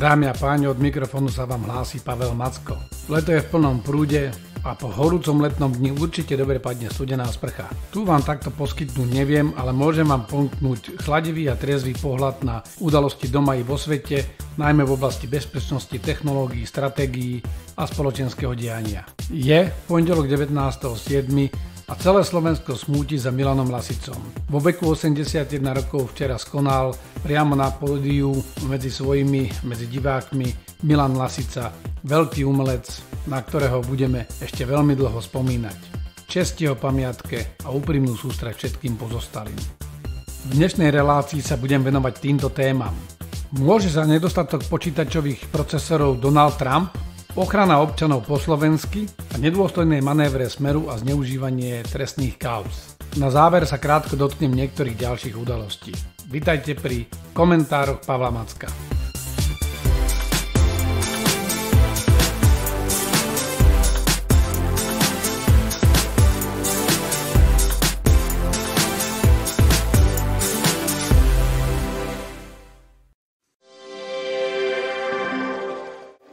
Dámy a páni, od mikrofónu sa vám hlási Pavel Macko. Leto je v plnom prúde a po horúcom letnom dni určite dobre padne studená sprcha. Tu vám takto poskytnúť neviem, ale môžem vám ponknúť chladivý a triezvý pohľad na udalosti doma i vo svete, najmä v oblasti bezpečnosti, technológií, stratégií a spoločenského diania. Je pondelok 19.7 a celé Slovensko smúti za Milanom Lasicom. Vo veku 81 rokov včera skonal priamo na pódiu medzi svojimi, medzi divákmi Milan Lasica, veľký umelec, na ktorého budeme ešte veľmi dlho spomínať. Čest jeho pamiatke a úprimnú sústrať všetkým pozostalým. V dnešnej relácii sa budem venovať týmto témam. Môže za nedostatok počítačových procesorov Donald Trump Ochrana občanov po slovensky a nedôstojné manévre smeru a zneužívanie trestných kauz. Na záver sa krátko dotknem niektorých ďalších udalostí. Vítajte pri komentároch Pavla Macka.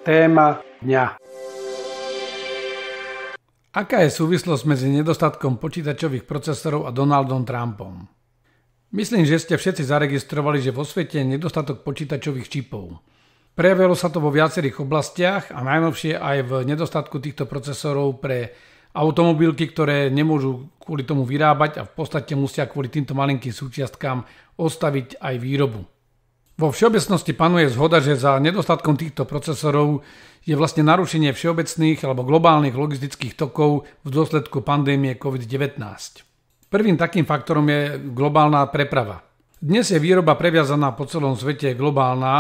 téma dňa. Aká je súvislosť medzi nedostatkom počítačových procesorov a Donaldom Trumpom? Myslím, že ste všetci zaregistrovali, že vo svete je nedostatok počítačových čipov. Prejavilo sa to vo viacerých oblastiach a najnovšie aj v nedostatku týchto procesorov pre automobilky, ktoré nemôžu kvôli tomu vyrábať a v podstate musia kvôli týmto malinkým súčiastkám ostaviť aj výrobu. Vo všeobecnosti panuje zhoda, že za nedostatkom týchto procesorov je vlastne narušenie všeobecných alebo globálnych logistických tokov v dôsledku pandémie COVID-19. Prvým takým faktorom je globálna preprava. Dnes je výroba previazaná po celom svete globálna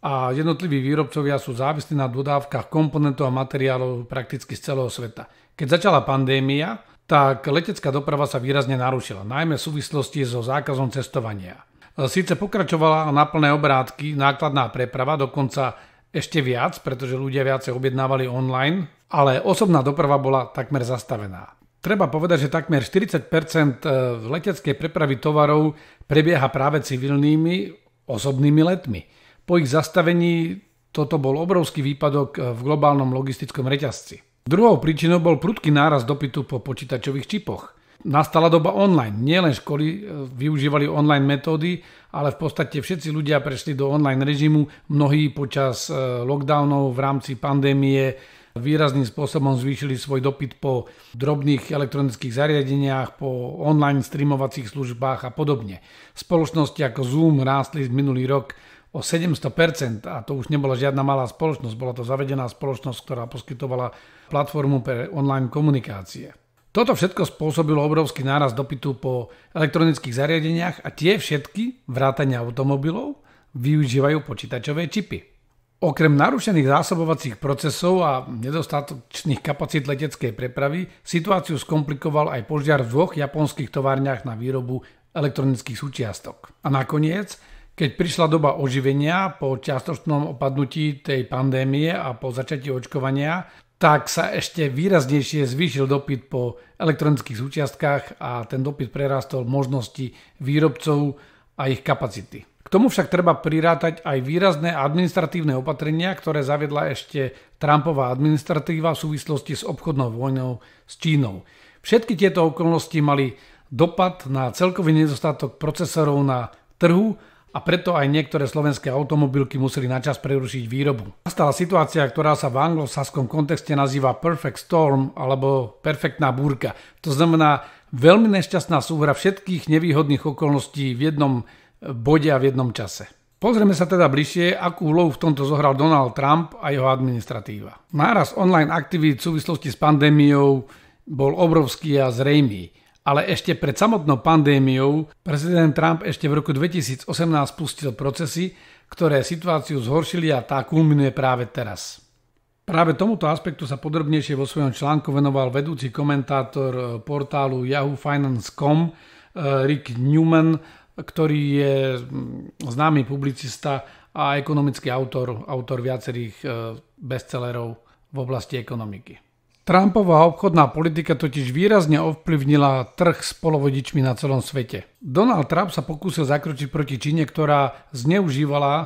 a jednotliví výrobcovia sú závislí na dodávkach komponentov a materiálov prakticky z celého sveta. Keď začala pandémia, tak letecká doprava sa výrazne narušila, najmä v súvislosti so zákazom cestovania. Sice pokračovala na plné obrátky nákladná preprava, dokonca ešte viac, pretože ľudia viacej objednávali online, ale osobná doprava bola takmer zastavená. Treba povedať, že takmer 40 e, leteckej prepravy tovarov prebieha práve civilnými osobnými letmi. Po ich zastavení toto bol obrovský výpadok e, v globálnom logistickom reťazci. Druhou príčinou bol prudký náraz dopytu po počítačových čipoch nastala doba online. Nielen školy e, využívali online metódy, ale v podstate všetci ľudia prešli do online režimu, mnohí počas e, lockdownov v rámci pandémie výrazným spôsobom zvýšili svoj dopyt po drobných elektronických zariadeniach, po online streamovacích službách a podobne. Spoločnosti ako Zoom rástli minulý rok o 700% a to už nebola žiadna malá spoločnosť, bola to zavedená spoločnosť, ktorá poskytovala platformu pre online komunikácie. Toto všetko spôsobilo obrovský náraz dopytu po elektronických zariadeniach a tie všetky, vrátane automobilov, využívajú počítačové čipy. Okrem narušených zásobovacích procesov a nedostatočných kapacít leteckej prepravy situáciu skomplikoval aj požiar v dvoch japonských továrniach na výrobu elektronických súčiastok. A nakoniec, keď prišla doba oživenia po čiastočnom opadnutí tej pandémie a po začatí očkovania, tak sa ešte výraznejšie zvýšil dopyt po elektronických súčiastkách a ten dopyt prerastol možnosti výrobcov a ich kapacity. K tomu však treba prirátať aj výrazné administratívne opatrenia, ktoré zaviedla ešte Trumpová administratíva v súvislosti s obchodnou vojnou s Čínou. Všetky tieto okolnosti mali dopad na celkový nedostatok procesorov na trhu a preto aj niektoré slovenské automobilky museli načas prerušiť výrobu. Nastala situácia, ktorá sa v anglosaskom kontexte nazýva perfect storm alebo perfektná búrka. To znamená veľmi nešťastná súhra všetkých nevýhodných okolností v jednom eh, bode a v jednom čase. Pozrieme sa teda bližšie, akú úlohu v tomto zohral Donald Trump a jeho administratíva. Náraz online aktivít v súvislosti s pandémiou bol obrovský a zrejmý. Ale ešte pred samotnou pandémiou prezident Trump ešte v roku 2018 pustil procesy, ktoré situáciu zhoršili a tá kulminuje práve teraz. Práve tomuto aspektu sa podrobnejšie vo svojom článku venoval vedúci komentátor eh, portálu Yahoo Finance.com eh, Rick Newman, ktorý je mm, známy publicista a ekonomický autor, autor viacerých eh, bestsellerov v oblasti ekonomiky. Trumpová obchodná politika totiž výrazne ovplyvnila trh s polovodičmi na celom svete. Donald Trump sa pokúsil zakročiť proti Číne, ktorá zneužívala e,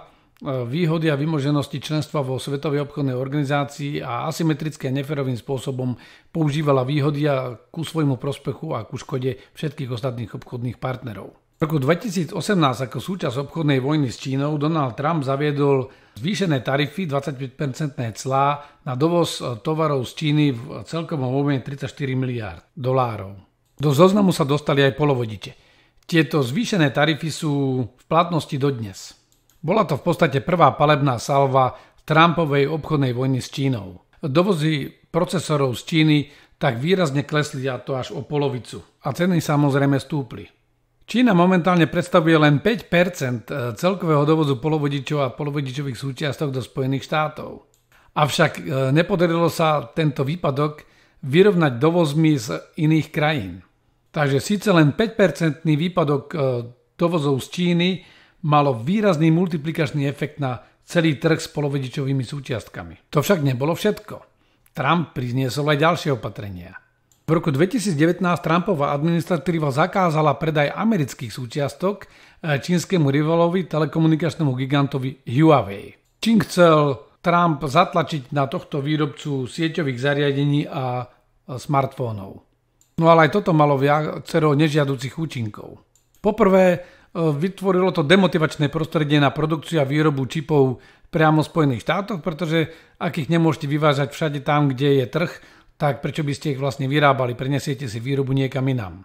výhody a vymoženosti členstva vo Svetovej obchodnej organizácii a asymetrické neferovým spôsobom používala výhody a ku svojmu prospechu a ku škode všetkých ostatných obchodných partnerov. V roku 2018 ako súčasť obchodnej vojny s Čínou Donald Trump zaviedol zvýšené tarify 25-percentné clá na dovoz e, tovarov z Číny v celkovom objeme 34 miliárd dolárov. Do zoznamu sa dostali aj polovodite. Tieto zvýšené tarify sú v platnosti dodnes. Bola to v podstate prvá palebná salva Trumpovej obchodnej vojny s Čínou. Dovozy procesorov z Číny tak výrazne klesli a to až o polovicu. A ceny samozrejme stúpli. Čína momentálne predstavuje len 5 eh, celkového dovozu polovodičov a polovodičových súčiastok do Spojených štátov. Avšak eh, nepodarilo sa tento výpadok vyrovnať dovozmi z iných krajín. Takže síce len 5 výpadok eh, dovozov z Číny malo výrazný multiplikačný efekt na celý trh s polovodičovými súčiastkami. To však nebolo všetko. Trump priniesol aj ďalšie opatrenia – v roku 2019 Trumpová administratíva zakázala predaj amerických súčiastok eh, čínskemu rivalovi telekomunikačnému gigantovi Huawei. čím chcel Trump zatlačiť na tohto výrobcu sieťových zariadení a eh, smartfónov. No ale aj toto malo viacero nežiaducich účinkov. Poprvé, eh, vytvorilo to demotivačné prostredie na produkciu a výrobu čipov priamo v Spojených štátoch, pretože ak ich nemôžete vyvážať všade tam, kde je trh, tak prečo by ste ich vlastne vyrábali, prenesiete si výrobu niekam inám.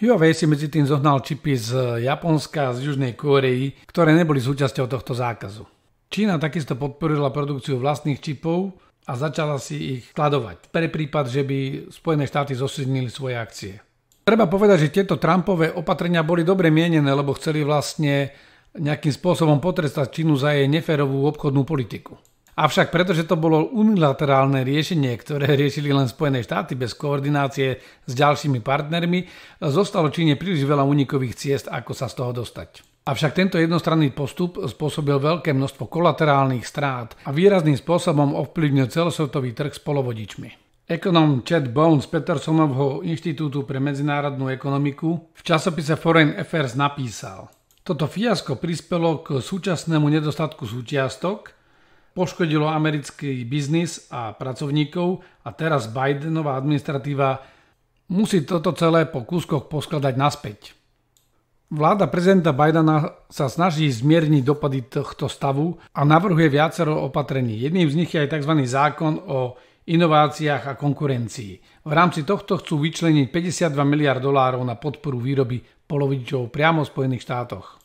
Huawei si medzi tým zohnal čipy z Japonska a z Južnej Kórei, ktoré neboli súčasťou tohto zákazu. Čína takisto podporila produkciu vlastných čipov a začala si ich skladovať, pre prípad, že by Spojené štáty zosilnili svoje akcie. Treba povedať, že tieto Trumpové opatrenia boli dobre mienené, lebo chceli vlastne nejakým spôsobom potrestať Čínu za jej neférovú obchodnú politiku. Avšak pretože to bolo unilaterálne riešenie, ktoré riešili len Spojené štáty bez koordinácie s ďalšími partnermi, zostalo Číne príliš veľa unikových ciest, ako sa z toho dostať. Avšak tento jednostranný postup spôsobil veľké množstvo kolaterálnych strát a výrazným spôsobom ovplyvnil celosvetový trh s polovodičmi. Ekonom Chad Bones Petersonovho Inštitútu pre medzinárodnú ekonomiku v časopise Foreign Affairs napísal Toto fiasko prispelo k súčasnému nedostatku súčiastok, poškodilo americký biznis a pracovníkov a teraz Bidenová administratíva musí toto celé po kúskoch poskladať naspäť. Vláda prezidenta Bidena sa snaží zmierniť dopady tohto stavu a navrhuje viacero opatrení. Jedným z nich je aj tzv. zákon o inováciách a konkurencii. V rámci tohto chcú vyčleniť 52 miliard dolárov na podporu výroby polovičov priamo v Spojených štátoch.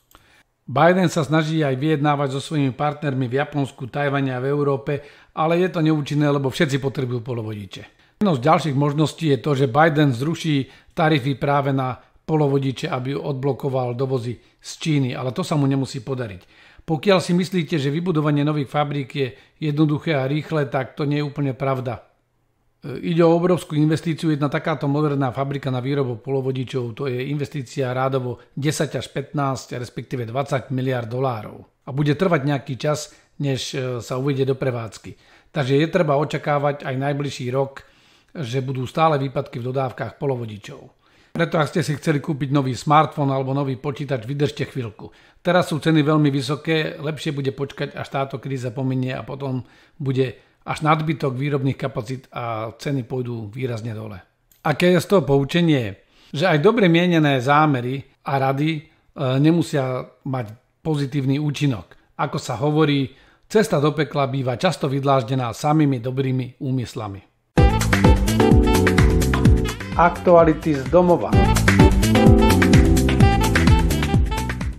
Biden sa snaží aj vyjednávať so svojimi partnermi v Japonsku, Tajvane a v Európe, ale je to neúčinné, lebo všetci potrebujú polovodiče. Jednou z ďalších možností je to, že Biden zruší tarify práve na polovodiče, aby odblokoval dovozy z Číny, ale to sa mu nemusí podariť. Pokiaľ si myslíte, že vybudovanie nových fabrík je jednoduché a rýchle, tak to nie je úplne pravda. E, ide o obrovskú investíciu, jedna takáto moderná fabrika na výrobu polovodičov, to je investícia rádovo 10 až 15, respektíve 20 miliard dolárov. A bude trvať nejaký čas, než e, sa uvedie do prevádzky. Takže je treba očakávať aj najbližší rok, že budú stále výpadky v dodávkach polovodičov. Preto ak ste si chceli kúpiť nový smartfón alebo nový počítač, vydržte chvíľku. Teraz sú ceny veľmi vysoké, lepšie bude počkať, až táto kríza pominie a potom bude až nadbytok výrobných kapacít a ceny pôjdu výrazne dole. Aké je z toho poučenie? Že aj dobre mienené zámery a rady e, nemusia mať pozitívny účinok. Ako sa hovorí, cesta do pekla býva často vydláždená samými dobrými úmyslami. Aktuality z domova.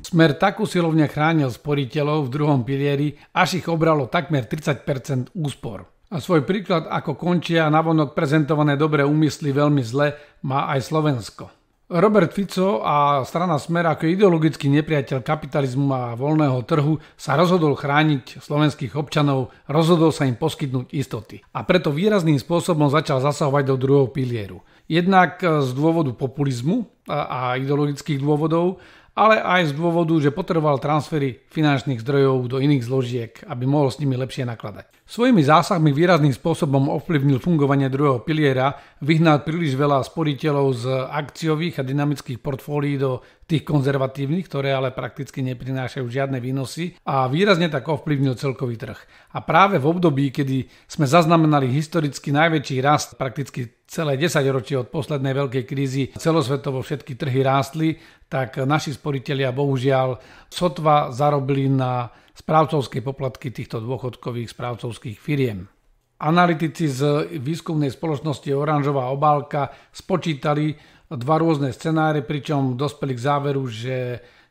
Smer tak usilovne chránil sporiteľov v druhom pilieri, až ich obralo takmer 30 úspor. A svoj príklad, ako končia navonok prezentované dobré úmysly veľmi zle, má aj Slovensko. Robert Fico a strana Smer ako ideologický nepriateľ kapitalizmu a voľného trhu sa rozhodol chrániť slovenských občanov, rozhodol sa im poskytnúť istoty. A preto výrazným spôsobom začal zasahovať do druhého pilieru. Jednak z dôvodu populizmu a ideologických dôvodov, ale aj z dôvodu, že potreboval transfery finančných zdrojov do iných zložiek, aby mohol s nimi lepšie nakladať. Svojimi zásahmi výrazným spôsobom ovplyvnil fungovanie druhého piliera, vyhnal príliš veľa sporiteľov z akciových a dynamických portfólií do tých konzervatívnych, ktoré ale prakticky neprinášajú žiadne výnosy a výrazne tak ovplyvnil celkový trh. A práve v období, kedy sme zaznamenali historicky najväčší rast prakticky celé 10 ročí od poslednej veľkej krízy celosvetovo všetky trhy rástli, tak naši sporiteľia bohužiaľ sotva zarobili na správcovské poplatky týchto dôchodkových správcovských firiem. Analytici z výskumnej spoločnosti Oranžová obálka spočítali dva rôzne scenáre, pričom dospeli k záveru, že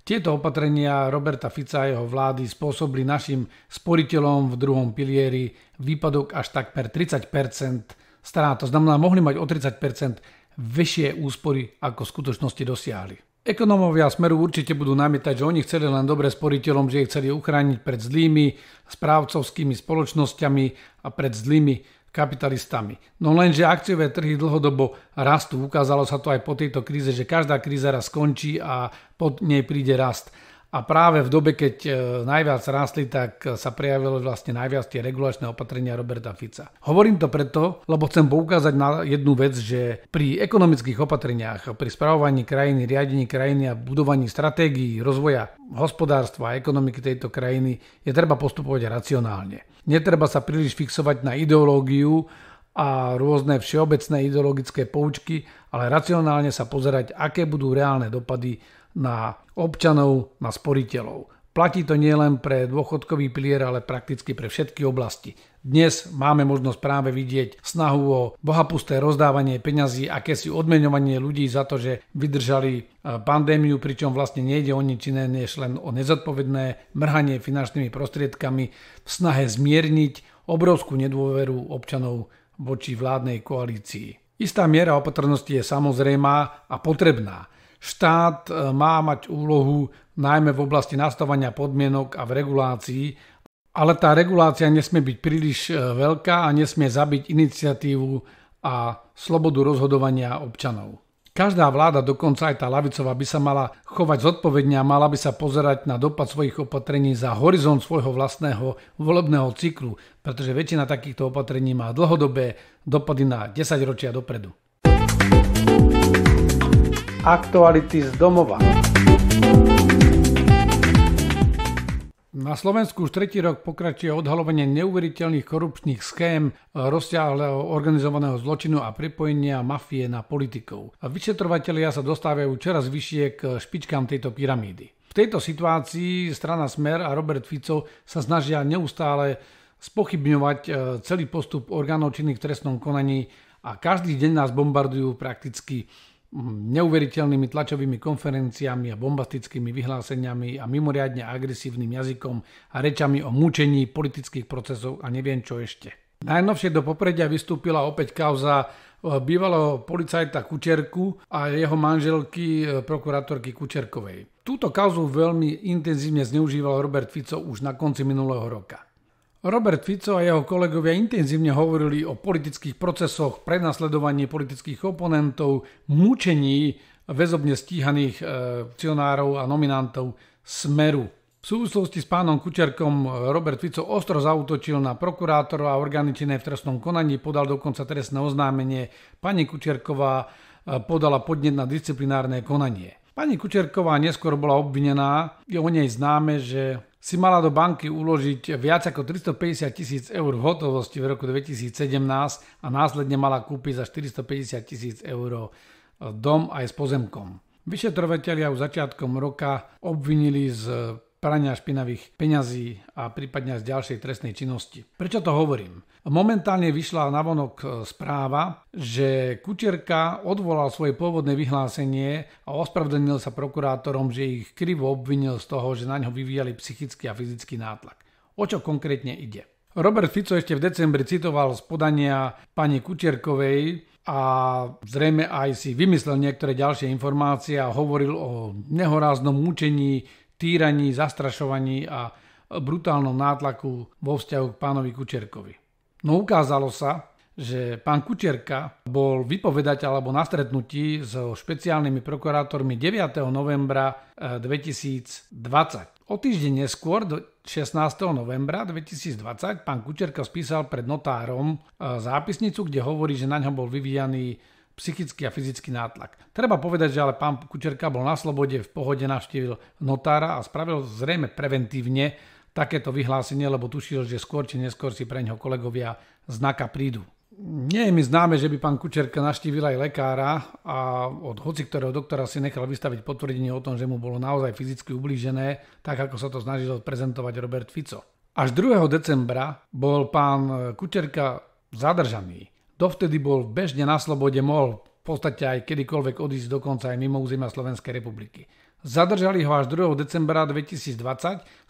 tieto opatrenia Roberta Fica a jeho vlády spôsobili našim sporiteľom v druhom pilieri výpadok až takmer 30 strán. To znamená, mohli mať o 30 vyššie úspory, ako v skutočnosti dosiahli. Ekonomovia Smeru určite budú namietať, že oni chceli len dobre sporiteľom, že ich chceli uchrániť pred zlými správcovskými spoločnosťami a pred zlými kapitalistami. No lenže akciové trhy dlhodobo rastú. Ukázalo sa to aj po tejto kríze, že každá kríza raz skončí a pod nej príde rast. A práve v dobe, keď e, najviac rástli, tak e, sa prejavili vlastne najviac tie regulačné opatrenia Roberta Fica. Hovorím to preto, lebo chcem poukázať na jednu vec, že pri ekonomických opatreniach, pri spravovaní krajiny, riadení krajiny a budovaní stratégií rozvoja hospodárstva a ekonomiky tejto krajiny je treba postupovať racionálne. Netreba sa príliš fixovať na ideológiu a rôzne všeobecné ideologické poučky, ale racionálne sa pozerať, aké budú reálne dopady na občanov, na sporiteľov. Platí to nielen pre dôchodkový pilier, ale prakticky pre všetky oblasti. Dnes máme možnosť práve vidieť snahu o bohapusté rozdávanie peňazí, akési odmeňovanie ľudí za to, že vydržali e, pandémiu, pričom vlastne nejde o nič iné, než len o nezodpovedné mrhanie finančnými prostriedkami v snahe zmierniť obrovskú nedôveru občanov voči vládnej koalícii. Istá miera opatrnosti je samozrejmá a potrebná, Štát e, má mať úlohu najmä v oblasti nastavania podmienok a v regulácii, ale tá regulácia nesmie byť príliš e, veľká a nesmie zabiť iniciatívu a slobodu rozhodovania občanov. Každá vláda, dokonca aj tá lavicová, by sa mala chovať zodpovedne a mala by sa pozerať na dopad svojich opatrení za horizont svojho vlastného volebného cyklu, pretože väčšina takýchto opatrení má dlhodobé dopady na 10 ročia dopredu. Aktuality z domova. Na Slovensku už tretí rok pokračuje odhalovanie neuveriteľných korupčných schém rozsiahleho organizovaného zločinu a pripojenia mafie na politikov. Vyšetrovateľia sa dostávajú čoraz vyššie k špičkám tejto pyramídy. V tejto situácii strana Smer a Robert Fico sa snažia neustále spochybňovať e, celý postup orgánov činných v trestnom konaní a každý deň nás bombardujú prakticky neuveriteľnými tlačovými konferenciami a bombastickými vyhláseniami a mimoriadne agresívnym jazykom a rečami o mučení politických procesov a neviem čo ešte. Najnovšie do popredia vystúpila opäť kauza e, bývalého policajta Kučerku a jeho manželky e, prokurátorky Kučerkovej. Túto kauzu veľmi intenzívne zneužíval Robert Fico už na konci minulého roka. Robert Fico a jeho kolegovia intenzívne hovorili o politických procesoch, prenasledovaní politických oponentov, mučení väzobne stíhaných funkcionárov e, a nominantov Smeru. V súvislosti s pánom Kučerkom Robert Fico ostro zautočil na prokurátora a orgány činné v trestnom konaní, podal dokonca trestné oznámenie. Pani Kučerková e, podala podnet na disciplinárne konanie. Pani Kučerková neskôr bola obvinená, je o nej známe, že si mala do banky uložiť viac ako 350 tisíc eur v hotovosti v roku 2017 a následne mala kúpiť za 450 tisíc eur eh, dom aj s pozemkom. Vyšetrovateľia už začiatkom roka obvinili z eh, prania špinavých peňazí a prípadne aj z ďalšej trestnej činnosti. Prečo to hovorím? Momentálne vyšla na vonok e, správa, že Kučerka odvolal svoje pôvodné vyhlásenie a ospravedlnil sa prokurátorom, že ich krivo obvinil z toho, že na ňo vyvíjali psychický a fyzický nátlak. O čo konkrétne ide? Robert Fico ešte v decembri citoval z podania pani Kučerkovej, a zrejme aj si vymyslel niektoré ďalšie informácie a hovoril o nehoráznom mučení týraní, zastrašovaní a brutálnom nátlaku vo vzťahu k pánovi Kučerkovi. No ukázalo sa, že pán Kučerka bol vypovedať alebo na stretnutí so špeciálnymi prokurátormi 9. novembra 2020. Eh, o týždeň neskôr, 16. novembra 2020, pán Kučerka spísal pred notárom eh, zápisnicu, kde hovorí, že na ňo bol vyvíjaný psychický a fyzický nátlak. Treba povedať, že ale pán Kučerka bol na slobode, v pohode navštívil notára a spravil zrejme preventívne takéto vyhlásenie, lebo tušil, že skôr či neskôr si pre neho kolegovia znaka prídu. Nie je mi známe, že by pán Kučerka naštívil aj lekára a od hoci ktorého doktora si nechal vystaviť potvrdenie o tom, že mu bolo naozaj fyzicky ublížené, tak ako sa to snažil prezentovať Robert Fico. Až 2. decembra bol pán Kučerka zadržaný. Dovtedy bol bežne na slobode, mohol v podstate aj kedykoľvek odísť dokonca aj mimo územia Slovenskej republiky. Zadržali ho až 2. decembra 2020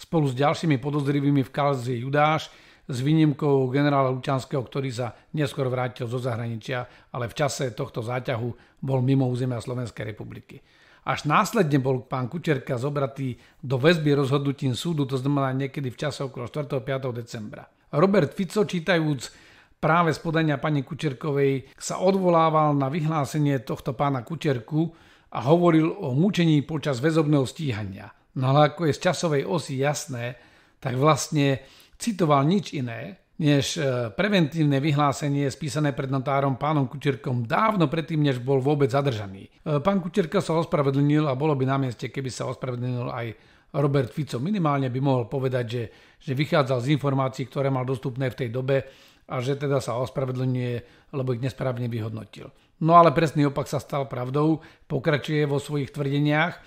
spolu s ďalšími podozrivými v kalzi Judáš s výnimkou generála Lučanského, ktorý sa neskôr vrátil zo zahraničia, ale v čase tohto záťahu bol mimo územia Slovenskej republiky. Až následne bol pán Kučerka zobratý do väzby rozhodnutím súdu, to znamená niekedy v čase okolo 4. 5. decembra. Robert Fico, čítajúc práve z podania pani Kučerkovej sa odvolával na vyhlásenie tohto pána Kučerku a hovoril o mučení počas väzobného stíhania. No ale ako je z časovej osy jasné, tak vlastne citoval nič iné, než e, preventívne vyhlásenie spísané pred notárom pánom Kučerkom dávno predtým, než bol vôbec zadržaný. E, pán Kučerka sa ospravedlnil a bolo by na mieste, keby sa ospravedlnil aj Robert Fico. Minimálne by mohol povedať, že, že vychádzal z informácií, ktoré mal dostupné v tej dobe a že teda sa ospravedlňuje, lebo ich nesprávne vyhodnotil. No ale presný opak sa stal pravdou, pokračuje vo svojich tvrdeniach,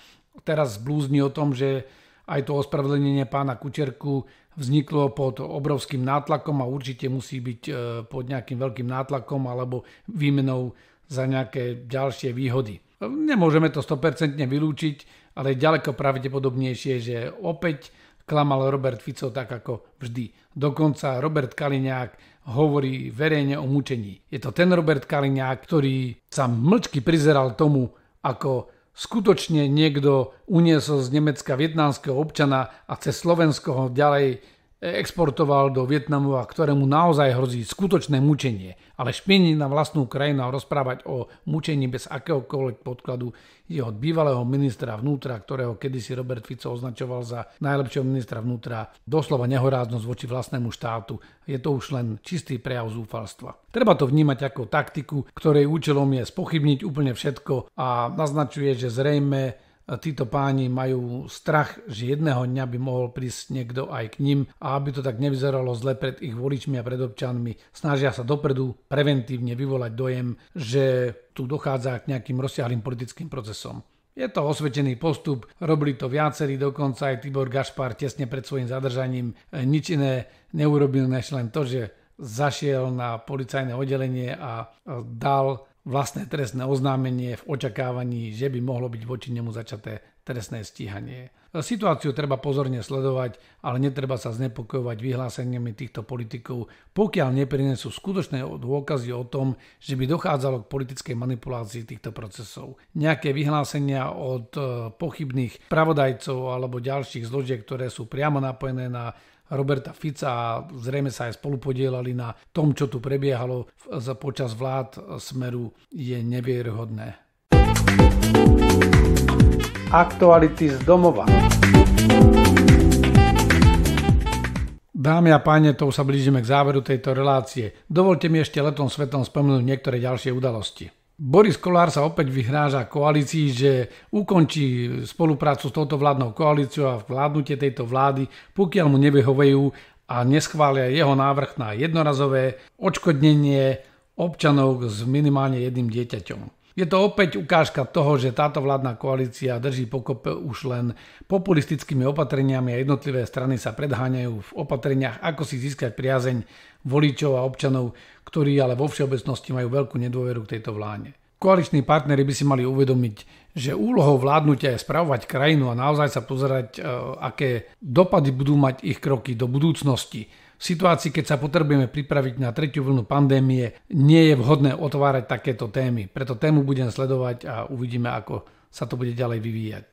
teraz blúzni o tom, že aj to ospravedlnenie pána Kučerku vzniklo pod obrovským nátlakom a určite musí byť e, pod nejakým veľkým nátlakom alebo výmenou za nejaké ďalšie výhody. Nemôžeme to 100% vylúčiť, ale ďaleko pravdepodobnejšie, že opäť klamal Robert Fico tak ako vždy. Dokonca Robert Kaliňák hovorí verejne o mučení. Je to ten Robert Kaliňák, ktorý sa mlčky prizeral tomu, ako skutočne niekto uniesol z Nemecka vietnámskeho občana a cez Slovensko ho ďalej exportoval do Vietnamu a ktorému naozaj hrozí skutočné mučenie. Ale špiniť na vlastnú krajinu a rozprávať o mučení bez akéhokoľvek podkladu je od bývalého ministra vnútra, ktorého kedysi Robert Fico označoval za najlepšieho ministra vnútra, doslova nehoráznosť voči vlastnému štátu. Je to už len čistý prejav zúfalstva. Treba to vnímať ako taktiku, ktorej účelom je spochybniť úplne všetko a naznačuje, že zrejme títo páni majú strach, že jedného dňa by mohol prísť niekto aj k ním a aby to tak nevyzeralo zle pred ich voličmi a pred občanmi, snažia sa dopredu preventívne vyvolať dojem, že tu dochádza k nejakým rozsiahlým politickým procesom. Je to osvetený postup, robili to viacerí, dokonca aj Tibor Gašpar tesne pred svojim zadržaním e, nič iné neurobil, než len to, že zašiel na policajné oddelenie a dal vlastné trestné oznámenie v očakávaní, že by mohlo byť voči nemu začaté trestné stíhanie. Situáciu treba pozorne sledovať, ale netreba sa znepokojovať vyhláseniami týchto politikov, pokiaľ neprinesú skutočné dôkazy o tom, že by dochádzalo k politickej manipulácii týchto procesov. Nejaké vyhlásenia od eh, pochybných pravodajcov alebo ďalších zložiek, ktoré sú priamo napojené na Roberta Fica a zrejme sa aj spolupodielali na tom, čo tu prebiehalo počas vlád Smeru, je nevierhodné. Aktuality z domova. Dámy a páne, to sa blížime k záveru tejto relácie. Dovolte mi ešte letom svetom spomenúť niektoré ďalšie udalosti. Boris Kolár sa opäť vyhráža koalícii, že ukončí spoluprácu s touto vládnou koalíciou a vládnutie tejto vlády, pokiaľ mu nebehovejú a neschvália jeho návrh na jednorazové odškodnenie občanov s minimálne jedným dieťaťom. Je to opäť ukážka toho, že táto vládna koalícia drží pokope už len populistickými opatreniami a jednotlivé strany sa predháňajú v opatreniach, ako si získať priazeň voličov a občanov, ktorí ale vo všeobecnosti majú veľkú nedôveru k tejto vláde. Koaliční partnery by si mali uvedomiť, že úlohou vládnutia je spravovať krajinu a naozaj sa pozerať, e, aké dopady budú mať ich kroky do budúcnosti. V situácii, keď sa potrebujeme pripraviť na tretiu vlnu pandémie, nie je vhodné otvárať takéto témy. Preto tému budem sledovať a uvidíme, ako sa to bude ďalej vyvíjať.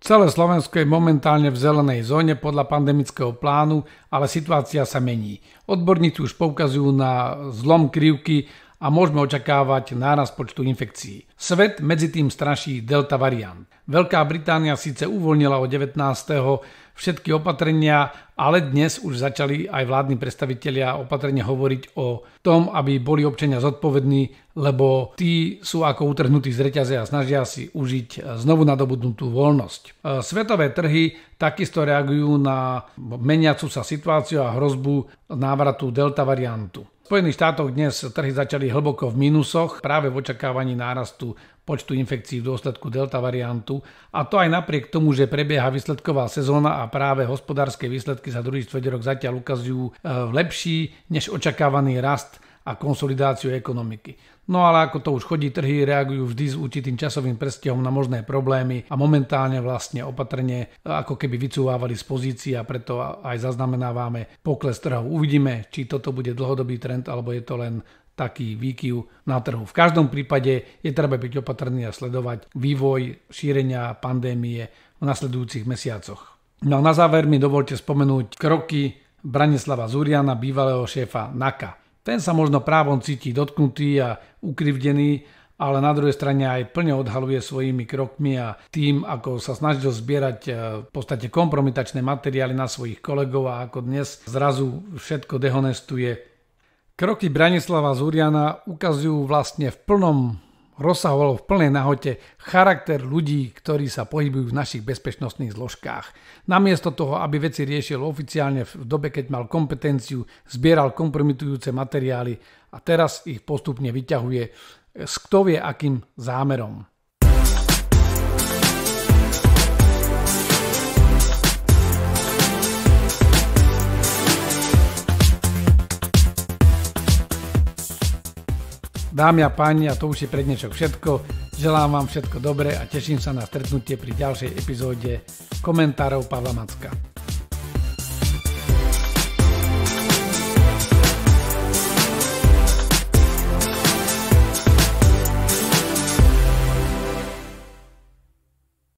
Celé Slovensko je momentálne v zelenej zóne podľa pandemického plánu, ale situácia sa mení. Odborníci už poukazujú na zlom krivky a môžeme očakávať náraz počtu infekcií. Svet medzi tým straší delta variant. Veľká Británia síce uvoľnila od 19 všetky opatrenia, ale dnes už začali aj vládni predstavitelia opatrenia hovoriť o tom, aby boli občania zodpovední, lebo tí sú ako utrhnutí z reťaze a snažia si užiť znovu nadobudnutú voľnosť. E, svetové trhy takisto reagujú na meniacu sa situáciu a hrozbu návratu delta variantu. V Spojených štátoch dnes trhy začali hlboko v mínusoch práve v očakávaní nárastu počtu infekcií v dôsledku delta variantu a to aj napriek tomu, že prebieha výsledková sezóna a práve hospodárske výsledky za druhý štvrť rok zatiaľ ukazujú e, lepší než očakávaný rast a konsolidáciu ekonomiky. No ale ako to už chodí, trhy reagujú vždy s určitým časovým prestihom na možné problémy a momentálne vlastne opatrne e, ako keby vycúvávali z pozícií a preto aj zaznamenávame pokles trhov. Uvidíme, či toto bude dlhodobý trend alebo je to len taký výkyv na trhu. V každom prípade je treba byť opatrný a sledovať vývoj šírenia pandémie v nasledujúcich mesiacoch. No a na záver mi dovolte spomenúť kroky Branislava Zuriana, bývalého šéfa NAKA. Ten sa možno právom cíti dotknutý a ukrivdený, ale na druhej strane aj plne odhaluje svojimi krokmi a tým, ako sa snažil zbierať e, v podstate kompromitačné materiály na svojich kolegov a ako dnes zrazu všetko dehonestuje Kroky Branislava Zuriana ukazujú vlastne v plnom rozsahu v plnej nahote charakter ľudí, ktorí sa pohybujú v našich bezpečnostných zložkách. Namiesto toho, aby veci riešil oficiálne v dobe, keď mal kompetenciu, zbieral kompromitujúce materiály a teraz ich postupne vyťahuje s kto vie akým zámerom. Dámy a páni, a to už je pre dnešok všetko. Želám vám všetko dobré a teším sa na stretnutie pri ďalšej epizóde komentárov Pavla Macka.